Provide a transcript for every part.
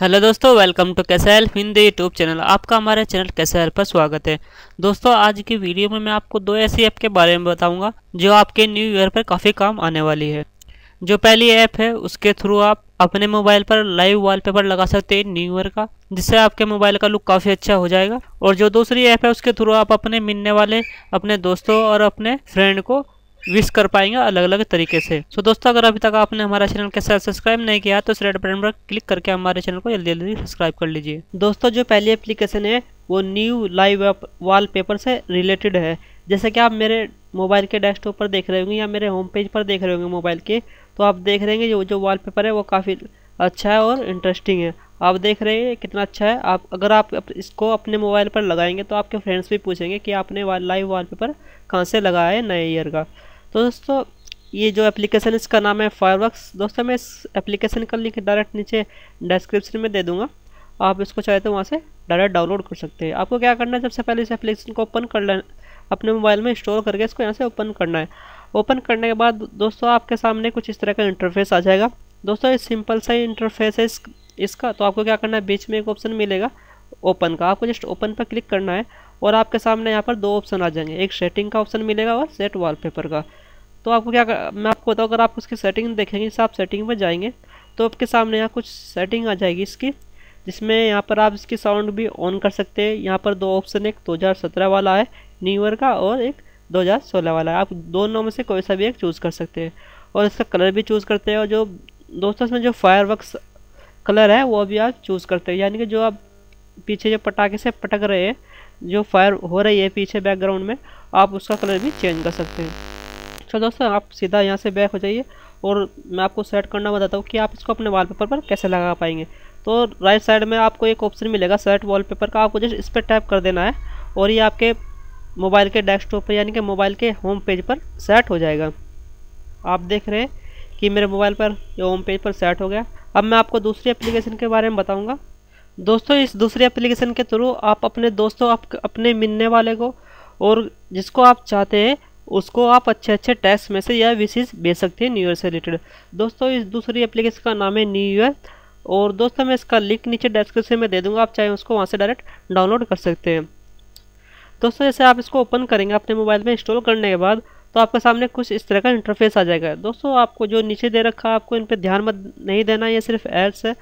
hello दोस्तों welcome to Kaise help Hindi YouTube channel आपका हमारे चैनल कैसे हेल्प पर स्वागत है दोस्तों आज की वीडियो में मैं आपको दो ऐसी ऐप के बारे में बताऊंगा जो आपके न्यू ईयर पर काफ़ी काम आने वाली है जो पहली ऐप है उसके थ्रू आप अपने मोबाइल पर लाइव वॉलपेपर लगा सकते हैं न्यू ईयर का जिससे आपके मोबाइल का लुक काफ़ी अच्छा हो जाएगा और जो दूसरी ऐप है उसके थ्रू आप अपने मिलने वाले अपने दोस्तों और अपने फ्रेंड को विश कर पाएंगे अलग अलग तरीके से सो दोस्तों अगर अभी तक आपने हमारा चैनल के साथ सब्सक्राइब नहीं किया तो इस रेड बटन पर क्लिक करके हमारे चैनल को जल्दी जल्दी सब्सक्राइब कर लीजिए दोस्तों जो पहली एप्लीकेशन है वो न्यू लाइव पेपर से रिलेटेड है जैसे कि आप मेरे मोबाइल के डेस्कटॉप पर देख रहे होंगे या मेरे होम पेज पर देख रहे होंगे मोबाइल के तो आप देख रहे हैं जो जो पेपर है वो काफ़ी अच्छा है और इंटरेस्टिंग है आप देख रहे हैं कितना अच्छा है आप अगर आप इसको अपने मोबाइल पर लगाएंगे तो आपके फ्रेंड्स भी पूछेंगे कि आपने लाइव वॉलपेपर कहाँ से लगाया है नए ईयर का तो दोस्तों ये जो एप्लीकेशन इसका नाम है फायरवर्क्स दोस्तों मैं इस एप्लीकेशन का लिंक डायरेक्ट नीचे डिस्क्रिप्शन में दे दूँगा आप इसको चाहे तो वहाँ से डायरेक्ट डाउनलोड कर सकते हैं आपको क्या करना है सबसे पहले इस एप्लीकेशन को ओपन कर लेना अपने मोबाइल में इंस्टॉल करके इसको यहाँ से ओपन करना है ओपन करने के बाद दोस्तों आपके सामने कुछ इस तरह का इंटरफेस आ जाएगा दोस्तों ये सिंपल सा इंटरफेस है इस, इसका तो आपको क्या करना है बीच में एक ऑप्शन मिलेगा ओपन का आपको जस्ट ओपन पर क्लिक करना है और आपके सामने यहाँ पर दो ऑप्शन आ जाएंगे एक सेटिंग का ऑप्शन मिलेगा और सेट वॉलपेपर का तो आपको क्या कर, मैं आपको बताऊँ अगर आप उसकी सेटिंग देखेंगे जैसे आप सेटिंग में जाएंगे तो आपके सामने यहाँ कुछ सेटिंग आ जाएगी इसकी जिसमें यहाँ पर आप इसकी साउंड भी ऑन कर सकते हैं यहाँ पर दो ऑप्शन एक 2017 वाला है न्यू ईयर का और एक 2016 वाला है आप दोनों में से कोई सा भी एक चूज़ कर सकते हैं और इसका कलर भी चूज़ करते हैं और जो दोस्तों इसमें जो फायर कलर है वो भी आप चूज़ करते हैं यानी कि जो आप पीछे जो पटाखे से पटक रहे हैं जो फायर हो रही है पीछे बैकग्राउंड में आप उसका कलर भी चेंज कर सकते हैं चलो अच्छा दोस्तों आप सीधा यहाँ से बैक हो जाइए और मैं आपको सेट करना बताता हूँ कि आप इसको अपने वॉलपेपर पर कैसे लगा पाएंगे तो राइट साइड में आपको एक ऑप्शन मिलेगा सेट वॉलपेपर का आपको जस्ट इस पर टैप कर देना है और ये आपके मोबाइल के डेस्कटॉप पर यानी कि मोबाइल के होम पेज पर सेट हो जाएगा आप देख रहे हैं कि मेरे मोबाइल पर ये होम पेज पर सेट हो गया अब मैं आपको दूसरी एप्लीकेशन के बारे में बताऊँगा दोस्तों इस दूसरी एप्लीकेशन के थ्रू आप अपने दोस्तों आप अपने मिलने वाले को और जिसको आप चाहते हैं उसको आप अच्छे अच्छे टैक्स में से या विशेष भेज सकते हैं न्यू ईयर से रिलेटेड दोस्तों इस दूसरी एप्लीकेशन का नाम है न्यू ईयर और दोस्तों मैं इसका लिंक नीचे डिस्क्रिप्शन में दे दूंगा आप चाहे उसको वहाँ से डायरेक्ट डाउनलोड कर सकते हैं दोस्तों जैसे आप इसको ओपन करेंगे अपने मोबाइल में इंस्टॉल करने के बाद तो आपके सामने कुछ इस तरह का इंटरफेस आ जाएगा दोस्तों आपको जो नीचे दे रखा है आपको इन पर ध्यान मत नहीं देना ये सिर्फ एड्स है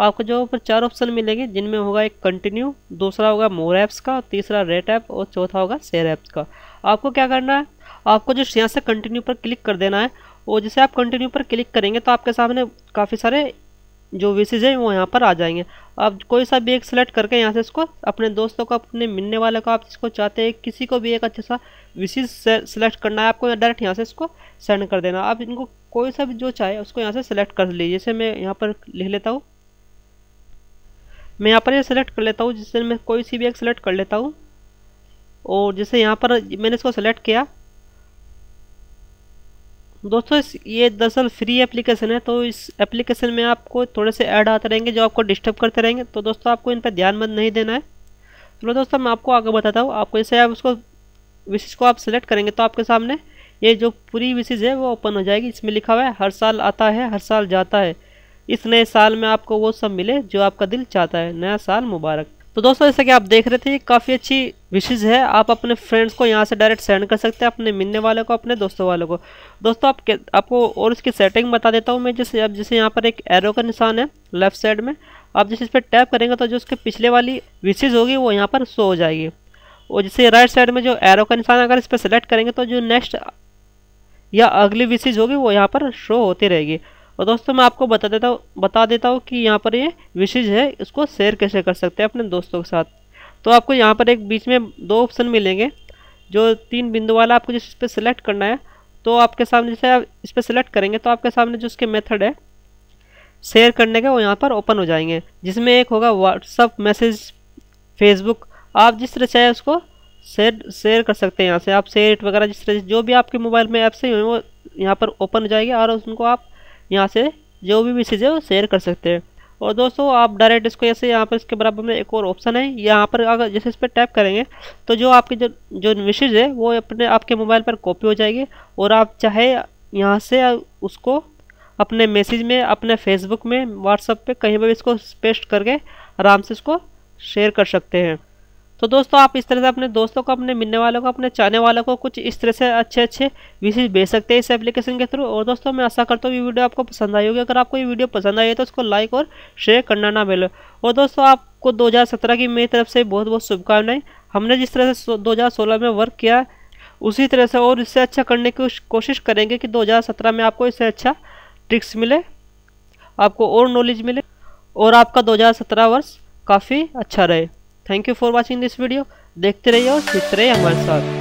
आपको जो ऊपर चार ऑप्शन मिलेंगे जिनमें होगा एक कंटिन्यू दूसरा होगा मोर ऐप्स का तीसरा रेट ऐप और चौथा होगा शेयर ऐप्स का आपको क्या करना है आपको जो यहाँ से कंटिन्यू पर क्लिक कर देना है और जैसे आप कंटिन्यू पर क्लिक करेंगे तो आपके सामने काफ़ी सारे जो विशेज हैं वो यहाँ पर आ जाएंगे आप कोई सा भी एक सेलेक्ट करके यहाँ से इसको अपने दोस्तों को अपने मिलने वाले को आप इसको चाहते हैं किसी को भी एक अच्छा सा विशेज सेलेक्ट करना है आपको डायरेक्ट यहाँ से इसको सेंड कर देना आप इनको कोई सा भी जो चाहे उसको यहाँ से सेलेक्ट कर लीजिए जैसे मैं यहाँ पर लिख लेता हूँ मैं यहाँ पर ये सेलेक्ट सिलेक्ट कर लेता हूँ जिससे मैं कोई सी भी एक सेलेक्ट कर लेता हूँ और जैसे यहाँ पर मैंने इसको सेलेक्ट किया दोस्तों इस ये दरअसल फ्री एप्लीकेशन है तो इस एप्लीकेशन में आपको थोड़े से ऐड आते रहेंगे जो आपको डिस्टर्ब करते रहेंगे तो दोस्तों आपको इन पर ध्यान मत नहीं देना है चलो तो दोस्तों मैं आपको आगे बताता हूँ आपको जैसे आप उसको विशेष को आप सेलेक्ट करेंगे तो आपके सामने ये जो पूरी विशेष है वो ओपन हो जाएगी इसमें लिखा हुआ है हर साल आता है हर साल जाता है इस नए साल में आपको वो सब मिले जो आपका दिल चाहता है नया साल मुबारक तो दोस्तों जैसा कि आप देख रहे थे ये काफ़ी अच्छी विशेज है आप अपने फ्रेंड्स को यहाँ से डायरेक्ट सेंड कर सकते हैं अपने मिलने वाले को अपने दोस्तों वालों को दोस्तों आप के, आपको और इसकी सेटिंग बता देता हूँ मैं जैसे अब जैसे यहाँ पर एक एरो का निशान है लेफ्ट साइड में आप जैसे इस पर टैप करेंगे तो जो उसके पिछले वाली विशेज होगी वो यहाँ पर शो हो जाएगी और जैसे राइट साइड में जो एरो का निशान अगर इस पर सेलेक्ट करेंगे तो जो नेक्स्ट या अगली विशेज होगी वो यहाँ पर शो होती रहेगी और तो दोस्तों मैं आपको बता देता हूँ बता देता हूँ कि यहाँ पर ये विशेज है इसको शेयर कैसे कर सकते हैं अपने दोस्तों के साथ तो आपको यहाँ पर एक बीच में दो ऑप्शन मिलेंगे जो तीन बिंदु वाला आपको जिस पर सिलेक्ट करना है तो आपके सामने जैसे आप इस पर सिलेक्ट करेंगे तो आपके सामने जो उसके मेथड है शेयर करने के वो यहाँ पर ओपन हो जाएंगे जिसमें एक होगा व्हाट्सअप मैसेज फेसबुक आप जिस तरह चाहे उसको शेयर शेयर कर सकते हैं यहाँ से आप शेयर वगैरह जिस तरह जो भी आपके मोबाइल में ऐप्स हैं वो यहाँ पर ओपन हो जाएगी और उनको आप यहाँ से जो भी मैसेज है वो शेयर कर सकते हैं और दोस्तों आप डायरेक्ट इसको ऐसे यहाँ पर इसके बराबर में एक और ऑप्शन है यहाँ पर अगर जैसे इस पर टैप करेंगे तो जो आपकी जो जो मैसेज है वो अपने आपके मोबाइल पर कॉपी हो जाएगी और आप चाहे यहाँ से उसको अपने मैसेज में अपने फेसबुक में व्हाट्सअप पे कहीं पर इसको पेस्ट करके आराम से इसको शेयर कर सकते हैं तो दोस्तों आप इस तरह से अपने दोस्तों को अपने मिलने वालों को अपने चाहने वालों को कुछ इस तरह से अच्छे अच्छे विशेष भेज सकते हैं इस एप्लीकेशन के थ्रू और दोस्तों मैं आशा करता हूँ ये वीडियो आपको पसंद आई होगी अगर आपको ये वीडियो पसंद आई है तो उसको लाइक और शेयर करना ना मिले और दोस्तों आपको दो की मेरी तरफ से बहुत बहुत शुभकामनाएं हमने जिस तरह से दो में वर्क किया उसी तरह से और इससे अच्छा करने की कोशिश करेंगे कि दो में आपको इससे अच्छा ट्रिक्स मिले आपको और नॉलेज मिले और आपका 2017 वर्ष काफ़ी अच्छा रहे thank you for watching this video देखते रहिए और सीखते रहिए हमारे साथ